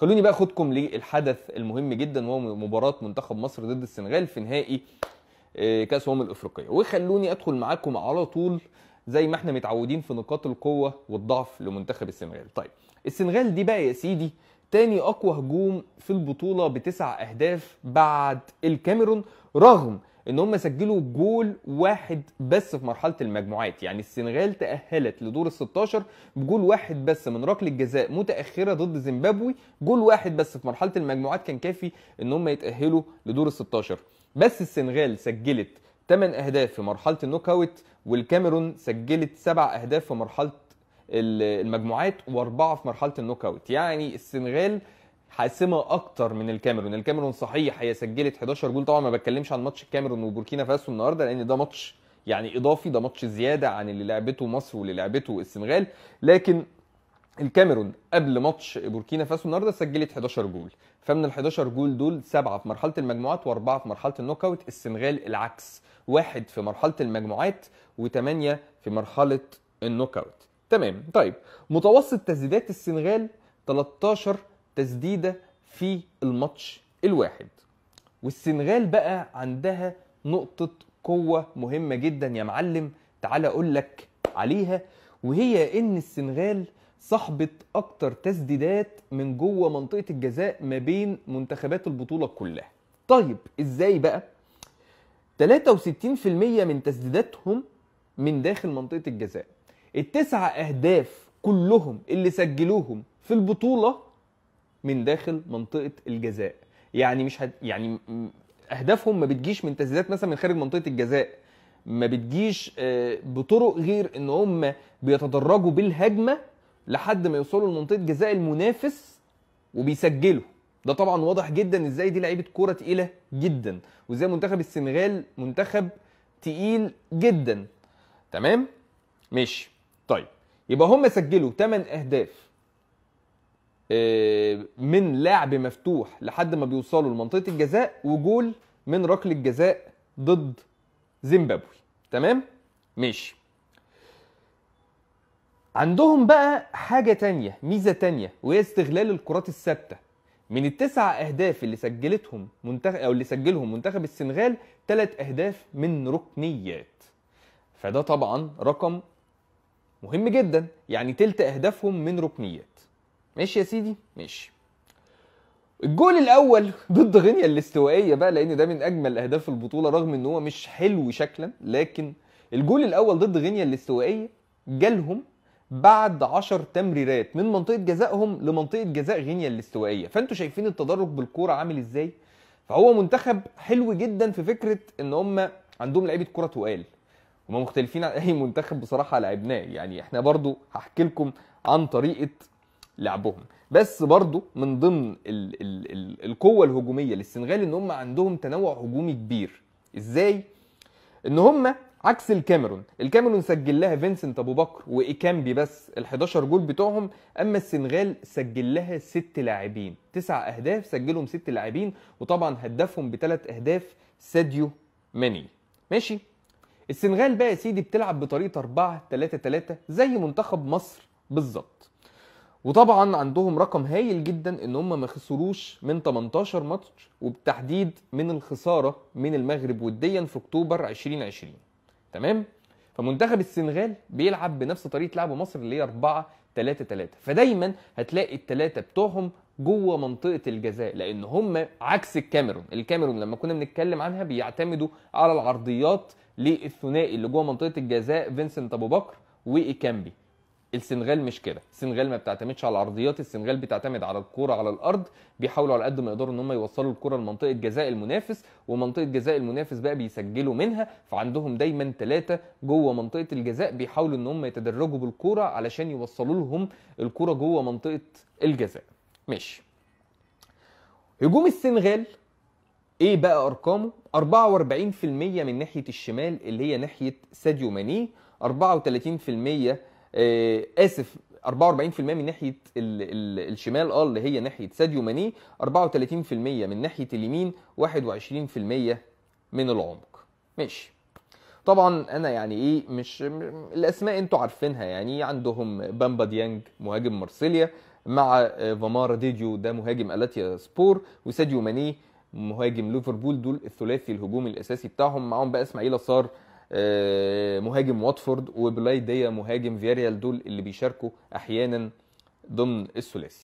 خلوني بقى اخدكم للحدث المهم جدا وهو مباراه منتخب مصر ضد السنغال في نهائي آه، كاس الامم الافريقيه وخلوني ادخل معاكم على طول زي ما احنا متعودين في نقاط القوه والضعف لمنتخب السنغال طيب السنغال دي بقى يا سيدي تاني اقوى هجوم في البطوله بتسع اهداف بعد الكاميرون رغم ان هم سجلوا جول واحد بس في مرحله المجموعات يعني السنغال تاهلت لدور ال 16 بجول واحد بس من ركله جزاء متاخره ضد زيمبابوي جول واحد بس في مرحله المجموعات كان كافي ان هم يتاهلوا لدور ال 16 بس السنغال سجلت 8 اهداف في مرحله النوك اوت والكاميرون سجلت 7 اهداف في مرحله المجموعات واربعه في مرحله النوك اوت يعني السنغال حاسمه اكتر من الكاميرون الكاميرون صحيح هي سجلت 11 جول طبعا ما بتكلمش عن ماتش الكاميرون وبوركينا فاسو النهارده لان ده ماتش يعني اضافي ده ماتش زياده عن اللي لعبته مصر واللي لعبته السنغال لكن الكاميرون قبل ماتش بوركينا فاسو النهارده سجلت 11 جول فمن ال 11 جول دول سبعه في مرحله المجموعات واربعه في مرحله النوك اوت السنغال العكس واحد في مرحله المجموعات وثمانيه في مرحله النوك اوت تمام طيب متوسط تسديدات السنغال 13 تسديده في الماتش الواحد والسنغال بقى عندها نقطه قوه مهمه جدا يا معلم تعال اقول لك عليها وهي ان السنغال صاحبه اكتر تسديدات من جوه منطقه الجزاء ما بين منتخبات البطوله كلها طيب ازاي بقى 63% من تسديداتهم من داخل منطقه الجزاء التسعة اهداف كلهم اللي سجلوهم في البطوله من داخل منطقه الجزاء يعني مش هد... يعني اهدافهم ما بتجيش من تسديدات مثلا من خارج منطقه الجزاء ما بتجيش آه، بطرق غير ان هم بيتدرجوا بالهجمه لحد ما يوصلوا لمنطقه جزاء المنافس وبيسجلوا ده طبعا واضح جدا ازاي دي لعيبه كوره تقيله جدا وازاي منتخب السنغال منتخب تقيل جدا تمام ماشي طيب يبقى هم سجلوا 8 اهداف آه، من لعب مفتوح لحد ما بيوصلوا لمنطقه الجزاء وجول من ركله جزاء ضد زيمبابوي تمام ماشي عندهم بقى حاجه تانية ميزه تانية وهي استغلال الكرات الثابته من التسع اهداف اللي سجلتهم منتخب او اللي سجلهم منتخب السنغال ثلاث اهداف من ركنيات فده طبعا رقم مهم جدا يعني تلت اهدافهم من ركنيات ماشي يا سيدي ماشي الجول الاول ضد غينيا الاستوائيه بقى لان ده من اجمل اهداف البطوله رغم ان هو مش حلو شكلا لكن الجول الاول ضد غينيا الاستوائيه جالهم بعد 10 تمريرات من منطقه جزائهم لمنطقه جزاء غينيا الاستوائيه فانتوا شايفين التدرج بالكوره عامل ازاي فهو منتخب حلو جدا في فكره ان هم عندهم لعيبه كره تقال هم مختلفين عن اي منتخب بصراحه لعبناه يعني احنا برضو هحكي لكم عن طريقه لعبهم بس برضو من ضمن الـ الـ الـ القوه الهجوميه للسنغال ان هم عندهم تنوع هجومي كبير ازاي ان هم عكس الكاميرون الكاميرون سجل لها فينسنت ابو بكر وايكامبي بس ال11 جول بتوعهم اما السنغال سجل لها ست لاعبين تسع اهداف سجلهم ست لاعبين وطبعا هدفهم بثلاث اهداف ساديو ماني ماشي السنغال بقى يا سيدي بتلعب بطريقه 4 3 3 زي منتخب مصر بالظبط وطبعا عندهم رقم هايل جدا ان هم ما خسروش من 18 ماتش وبالتحديد من الخساره من المغرب وديا في اكتوبر 2020 تمام فمنتخب السنغال بيلعب بنفس طريقه لعب مصر اللي هي 4 3 3 فدايما هتلاقي الثلاثه بتوعهم جوه منطقه الجزاء لان هم عكس الكاميرون الكاميرون لما كنا بنتكلم عنها بيعتمدوا على العرضيات للثنائي اللي جوه منطقه الجزاء فينسنت ابو بكر وايكامبي السنغال مش كده السنغال ما بتعتمدش على العرضيات السنغال بتعتمد على الكوره على الارض بيحاولوا على قد ما يقدروا ان هم يوصلوا الكوره لمنطقه جزاء المنافس ومنطقه جزاء المنافس بقى بيسجلوا منها فعندهم دايما ثلاثه جوه منطقه الجزاء بيحاولوا ان هم يتدرجوا بالكوره علشان يوصلوا لهم الكوره جوه منطقه الجزاء ماشي هجوم السنغال ايه بقى ارقامه 44% من ناحيه الشمال اللي هي ناحيه ساديو ماني 34% آه، اسف 44% من ناحيه الـ الـ الشمال اه اللي هي ناحيه ساديو ماني 34% من ناحيه اليمين 21% من العمق ماشي طبعا انا يعني ايه مش الاسماء انتوا عارفينها يعني عندهم بامبا ديانج مهاجم مارسيليا مع آه، فامارا ديديو ده مهاجم الاتيا سبور وساديو ماني مهاجم ليفربول دول الثلاثي الهجوم الاساسي بتاعهم معاهم بقى اسماعيل صار آه، مهاجم واتفورد ديا مهاجم فياريال دول اللي بيشاركوا احيانا ضمن الثلاثي